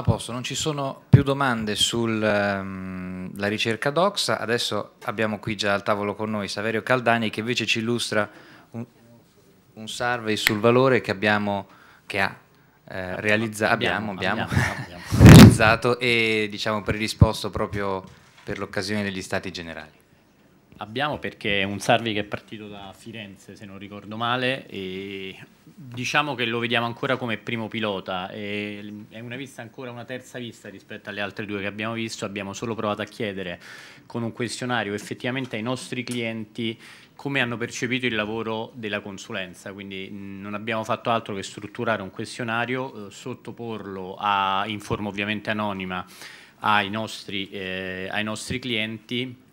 A posto, non ci sono più domande sulla ehm, um, ricerca DOCS, adesso abbiamo qui già al tavolo con noi Saverio Caldani che invece ci illustra un, un survey sul valore che abbiamo, che ha, eh, realizza abbiamo, abbiamo, abbiamo, realizzato e diciamo, predisposto proprio per l'occasione degli stati generali. Abbiamo perché è un Sarvi che è partito da Firenze, se non ricordo male, e diciamo che lo vediamo ancora come primo pilota. è una vista ancora una terza vista rispetto alle altre due che abbiamo visto. Abbiamo solo provato a chiedere con un questionario effettivamente ai nostri clienti come hanno percepito il lavoro della consulenza, quindi non abbiamo fatto altro che strutturare un questionario, eh, sottoporlo a, in forma ovviamente anonima ai nostri, eh, ai nostri clienti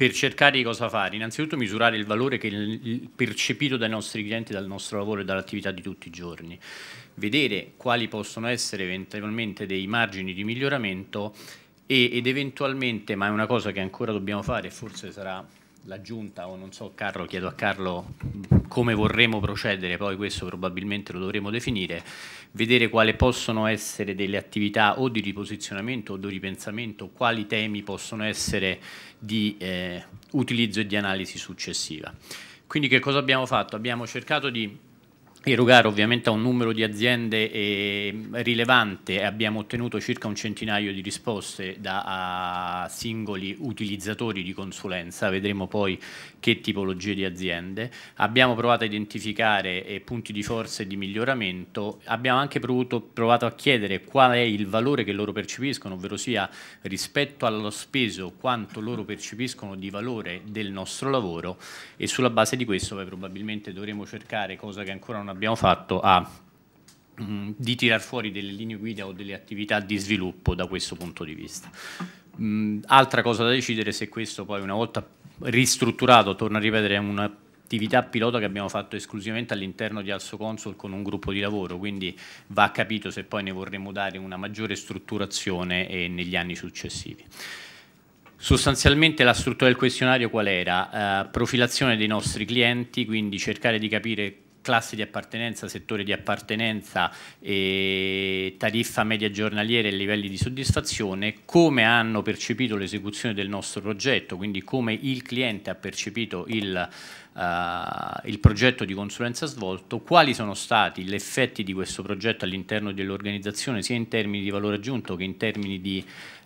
per cercare di cosa fare? Innanzitutto misurare il valore che il percepito dai nostri clienti dal nostro lavoro e dall'attività di tutti i giorni, vedere quali possono essere eventualmente dei margini di miglioramento ed eventualmente, ma è una cosa che ancora dobbiamo fare, e forse sarà la giunta o non so Carlo, chiedo a Carlo come vorremmo procedere, poi questo probabilmente lo dovremo definire, vedere quali possono essere delle attività o di riposizionamento o di ripensamento, quali temi possono essere di eh, utilizzo e di analisi successiva. Quindi che cosa abbiamo fatto? Abbiamo cercato di erogare ovviamente a un numero di aziende eh, rilevante e abbiamo ottenuto circa un centinaio di risposte da singoli utilizzatori di consulenza, vedremo poi che tipologie di aziende. Abbiamo provato a identificare eh, punti di forza e di miglioramento, abbiamo anche provato, provato a chiedere qual è il valore che loro percepiscono, ovvero sia rispetto allo speso quanto loro percepiscono di valore del nostro lavoro e sulla base di questo poi probabilmente dovremo cercare, cosa che ancora non abbiamo fatto a, mh, mm, di tirar fuori delle linee guida o delle attività di sviluppo da questo punto di vista. Mh, mm, altra cosa da decidere se questo poi una volta ristrutturato, torno a ripetere, è un'attività pilota che abbiamo fatto esclusivamente all'interno di Also Consol con un gruppo di lavoro, quindi va capito se poi ne vorremmo dare una maggiore strutturazione eh, negli anni successivi. Sostanzialmente la struttura del questionario qual era? Eh, profilazione dei nostri clienti, quindi cercare di capire classi di appartenenza, settore di appartenenza, tariffa media giornaliera e livelli di soddisfazione, come hanno percepito l'esecuzione del nostro progetto, quindi come il cliente ha percepito il Uh, il progetto di consulenza svolto, quali sono stati gli effetti di questo progetto all'interno dell'organizzazione sia in termini di valore aggiunto che in termini di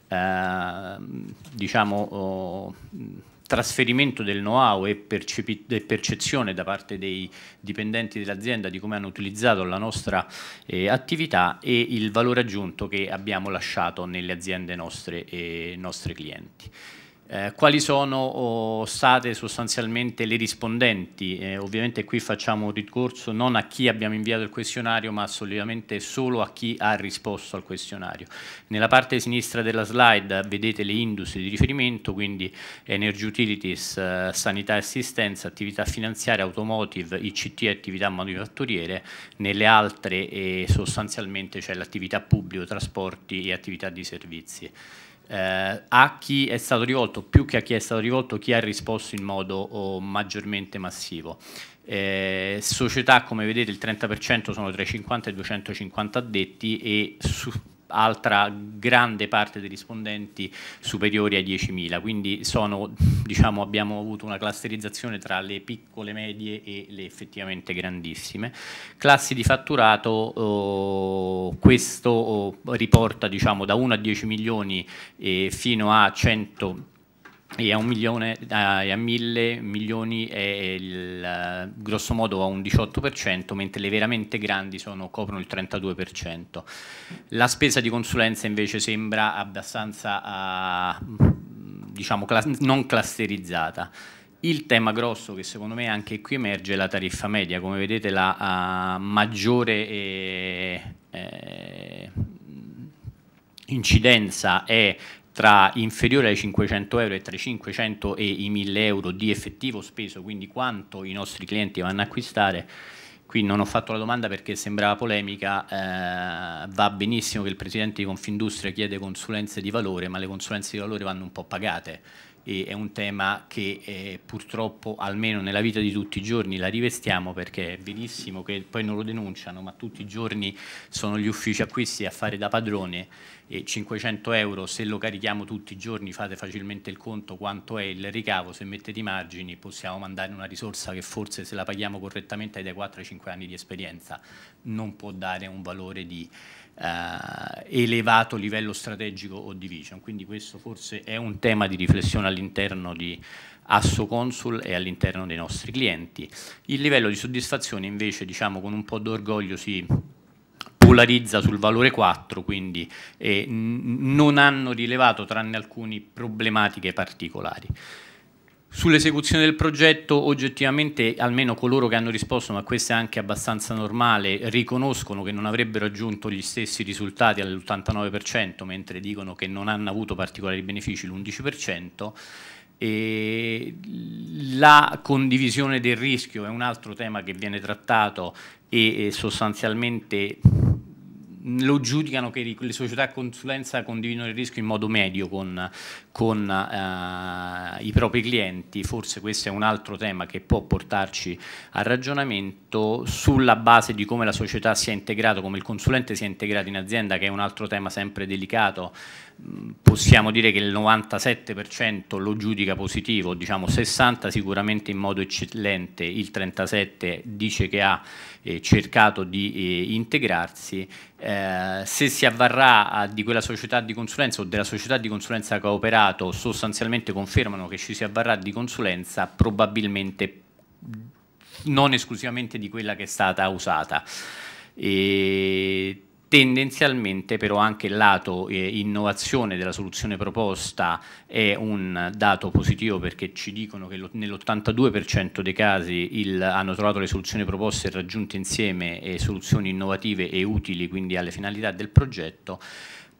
uh, diciamo, uh, trasferimento del know-how e, percezione da parte dei dipendenti dell'azienda di come hanno utilizzato la nostra eh, attività e il valore aggiunto che abbiamo lasciato nelle aziende nostre e nostri clienti. Eh, quali sono state sostanzialmente le rispondenti? Eh, ovviamente qui facciamo un ricorso non a chi abbiamo inviato il questionario, ma solitamente solo a chi ha risposto al questionario. Nella parte sinistra della slide vedete le industrie di riferimento, quindi energy utilities, eh, sanità e assistenza, attività finanziaria, automotive, ICT e attività manifatturiere, nelle altre eh, sostanzialmente c'è cioè l'attività pubblico, trasporti e attività di servizi eh, a chi è stato rivolto, più che a chi è stato rivolto, chi ha risposto in modo maggiormente massivo. Eh, società, come vedete, il 30% sono tra i 50 e i 250 addetti e su, altra grande parte dei rispondenti superiori a 10.000, quindi sono, diciamo, abbiamo avuto una clusterizzazione tra le piccole, medie e le effettivamente grandissime. Classi di fatturato, eh, questo oh, riporta diciamo, da 1 a 10 milioni eh, fino a 100 e a, un milione, eh, a mille milioni è il, grosso modo a un 18%, mentre le veramente grandi sono, coprono il 32%. La spesa di consulenza invece sembra abbastanza eh, diciamo, clas non clusterizzata. Il tema grosso che secondo me anche qui emerge è la tariffa media, come vedete la uh, maggiore eh, eh, incidenza è tra inferiore ai 500 euro e tra i 500 e i 1000 euro di effettivo speso, quindi quanto i nostri clienti vanno ad acquistare, qui non ho fatto la domanda perché sembrava polemica, eh, va benissimo che il presidente di Confindustria chiede consulenze di valore, ma le consulenze di valore vanno un po' pagate e è un tema che eh, purtroppo almeno nella vita di tutti i giorni la rivestiamo perché è benissimo che poi non lo denunciano, ma tutti i giorni sono gli uffici acquisti a fare da padrone e 500 euro se lo carichiamo tutti i giorni fate facilmente il conto quanto è il ricavo, se mettete i margini possiamo mandare una risorsa che forse se la paghiamo correttamente dai 4 ai 5 anni di esperienza non può dare un valore di eh, elevato livello strategico o di vision, quindi questo forse è un tema di riflessione all'interno di Asso Consul e all'interno dei nostri clienti. Il livello di soddisfazione invece diciamo con un po' d'orgoglio si polarizza sul valore 4, quindi eh, non hanno rilevato tranne alcune problematiche particolari. Sull'esecuzione del progetto oggettivamente almeno coloro che hanno risposto, ma questo è anche abbastanza normale, riconoscono che non avrebbero raggiunto gli stessi risultati all'89%, mentre dicono che non hanno avuto particolari benefici l'11%. E la condivisione del rischio è un altro tema che viene trattato e sostanzialmente lo giudicano che le società a consulenza condividono il rischio in modo medio con con eh, i propri clienti, forse questo è un altro tema che può portarci al ragionamento sulla base di come la società si è integrata, come il consulente si è integrato in azienda, che è un altro tema sempre delicato. Possiamo dire che il 97% lo giudica positivo, diciamo 60% sicuramente in modo eccellente, il 37% dice che ha eh, cercato di eh, integrarsi. Eh, se si avvarrà eh, di quella società di consulenza o della società di consulenza che ha operato dato sostanzialmente confermano che ci si avvarrà di consulenza probabilmente non esclusivamente di quella che è stata usata. E tendenzialmente però anche il lato eh, innovazione della soluzione proposta è un dato positivo perché ci dicono che nell'82% dei casi il, hanno trovato le soluzioni proposte e raggiunte insieme eh, soluzioni innovative e utili quindi alle finalità del progetto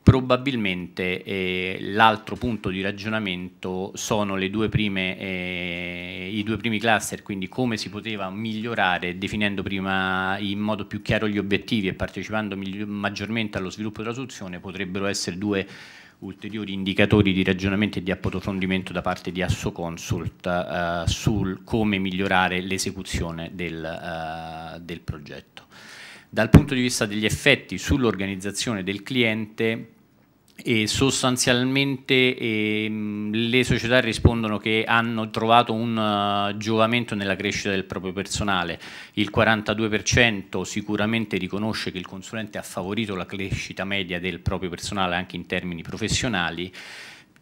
Probabilmente eh, l'altro punto di ragionamento sono due prime, eh, i due primi cluster, quindi come si poteva migliorare definendo prima in modo più chiaro gli obiettivi e partecipando maggiormente allo sviluppo della soluzione potrebbero essere due ulteriori indicatori di ragionamento e di approfondimento da parte di AssoConsult eh, sul come migliorare l'esecuzione del, eh, del progetto. Dal punto di vista degli effetti sull'organizzazione del cliente, e sostanzialmente ehm, le società rispondono che hanno trovato un uh, giovamento nella crescita del proprio personale. Il 42% sicuramente riconosce che il consulente ha favorito la crescita media del proprio personale anche in termini professionali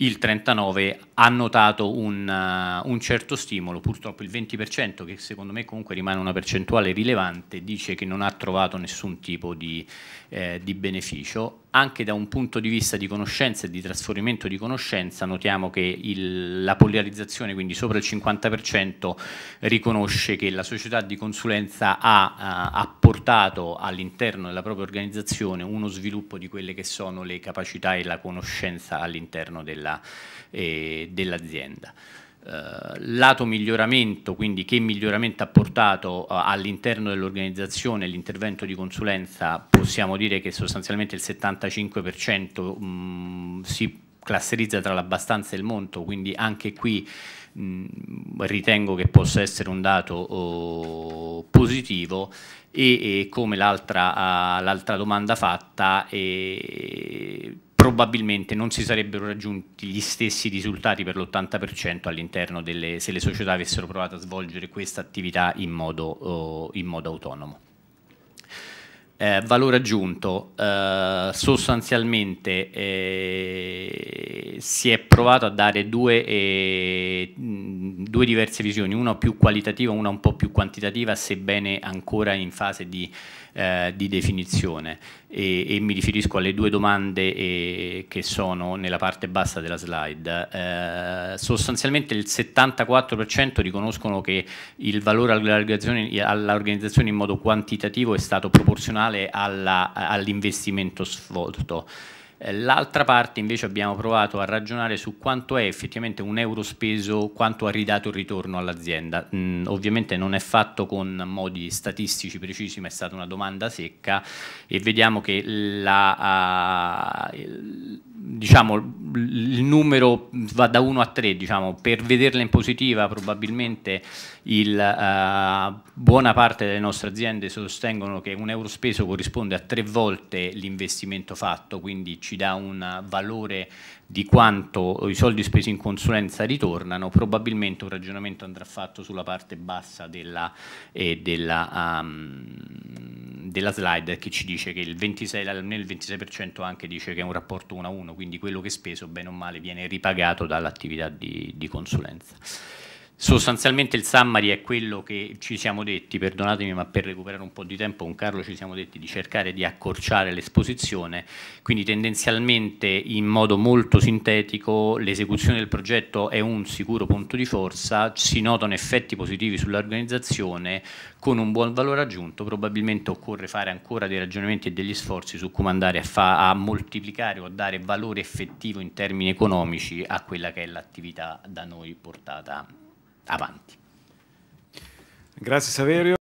il 39 ha notato un, uh, un certo stimolo, purtroppo il 20%, che secondo me comunque rimane una percentuale rilevante, dice che non ha trovato nessun tipo di, eh, di beneficio. Anche da un punto di vista di conoscenza e di trasferimento di conoscenza notiamo che il, la polarizzazione, quindi sopra il 50%, riconosce che la società di consulenza ha, uh, ha portato all'interno della propria organizzazione uno sviluppo di quelle che sono le capacità e la conoscenza all'interno eh, dell'azienda. Eh, Uh, lato miglioramento, quindi che miglioramento ha portato uh, all'interno dell'organizzazione l'intervento di consulenza, possiamo dire che sostanzialmente il 75% mh, mm, si classerizza tra l'abbastanza e il monto, quindi anche qui mh, ritengo che possa essere un dato oh, positivo e, e come l'altra, uh, domanda fatta eh, probabilmente non si sarebbero raggiunti gli stessi risultati per l'80% all'interno delle se le società avessero provato a svolgere questa attività in modo, oh, in modo autonomo eh, valore aggiunto, eh, sostanzialmente eh, si è provato a dare due, eh, mh, due, diverse visioni, una più qualitativa, una un po' più quantitativa, sebbene ancora in fase di eh, di definizione e, e, mi riferisco alle due domande eh, che sono nella parte bassa della slide. Eh, sostanzialmente il 74% riconoscono che il valore all'organizzazione in modo quantitativo è stato proporzionale all'investimento all svolto. Eh, l'altra parte invece abbiamo provato a ragionare su quanto è effettivamente un euro speso, quanto ha ridato il ritorno all'azienda. Mm, ovviamente non è fatto con modi statistici precisi, ma è stata una domanda secca e vediamo che la... Uh, diciamo, il numero va da 1 a 3, diciamo, per vederla in positiva probabilmente il, eh, buona parte delle nostre aziende sostengono che un euro speso corrisponde a tre volte l'investimento fatto, quindi ci dà un valore di quanto i soldi spesi in consulenza ritornano, probabilmente un ragionamento andrà fatto sulla parte bassa della, eh, della, um, della slide che ci dice che il 26, almeno 26% anche dice che è un rapporto 1 a 1, quindi quello che è speso bene o male viene ripagato dall'attività di, di consulenza. Sostanzialmente il summary è quello che ci siamo detti, perdonatemi ma per recuperare un po' di tempo con Carlo ci siamo detti di cercare di accorciare l'esposizione, quindi tendenzialmente in modo molto sintetico l'esecuzione del progetto è un sicuro punto di forza, si notano effetti positivi sull'organizzazione con un buon valore aggiunto, probabilmente occorre fare ancora dei ragionamenti e degli sforzi su come andare a, fa, a moltiplicare o a dare valore effettivo in termini economici a quella che è l'attività da noi portata avanti. Grazie Saverio.